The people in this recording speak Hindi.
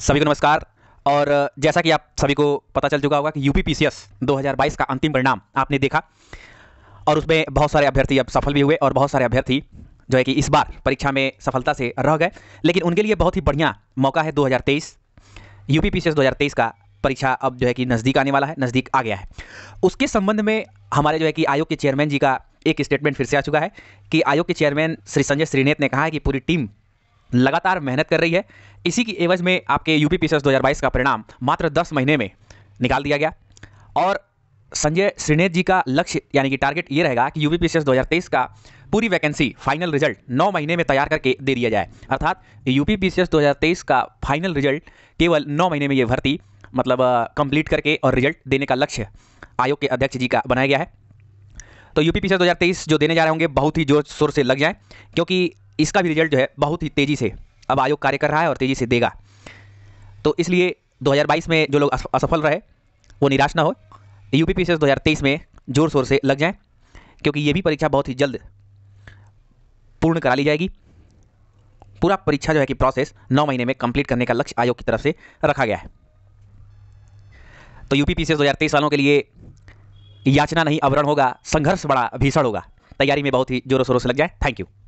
सभी को नमस्कार और जैसा कि आप सभी को पता चल चुका होगा कि यू पी 2022 का अंतिम परिणाम आपने देखा और उसमें बहुत सारे अभ्यर्थी अब सफल भी हुए और बहुत सारे अभ्यर्थी जो है कि इस बार परीक्षा में सफलता से रह गए लेकिन उनके लिए बहुत ही बढ़िया मौका है 2023 यूपी पीसीएस 2023 का परीक्षा अब जो है कि नज़दीक आने वाला है नज़दीक आ गया है उसके संबंध में हमारे जो है कि आयोग के चेयरमैन जी का एक स्टेटमेंट फिर से आ चुका है कि आयोग के चेयरमैन श्री संजय श्रीनेत ने कहा है कि पूरी टीम लगातार मेहनत कर रही है इसी की एवज में आपके यूपी पी 2022 का परिणाम मात्र 10 महीने में निकाल दिया गया और संजय श्रीनेत जी का लक्ष्य यानी कि टारगेट ये रहेगा कि यूपी पी 2023 का पूरी वैकेंसी फाइनल रिजल्ट 9 महीने में तैयार करके दे दिया जाए अर्थात यूपी पी 2023 का फाइनल रिजल्ट केवल 9 महीने में ये भर्ती मतलब कंप्लीट करके और रिजल्ट देने का लक्ष्य आयोग के अध्यक्ष जी का बनाया गया है तो यूपी पी 2023 जो देने जा रहे होंगे बहुत ही जोर शोर से लग जाएँ क्योंकि इसका भी रिजल्ट जो है बहुत ही तेज़ी से अब आयोग कार्य कर रहा है और तेज़ी से देगा तो इसलिए 2022 में जो लोग असफल रहे वो निराश ना हो यू पी में ज़ोर शोर से लग जाएँ क्योंकि ये भी परीक्षा बहुत ही जल्द पूर्ण करा ली जाएगी पूरा परीक्षा जो है कि प्रोसेस नौ महीने में कंप्लीट करने का लक्ष्य आयोग की तरफ से रखा गया है तो यूपी पीसीएस हज़ार वालों के लिए याचना नहीं अवरण होगा संघर्ष बड़ा भीषण होगा तैयारी में बहुत ही जोरों शोरों से लग जाए थैंक यू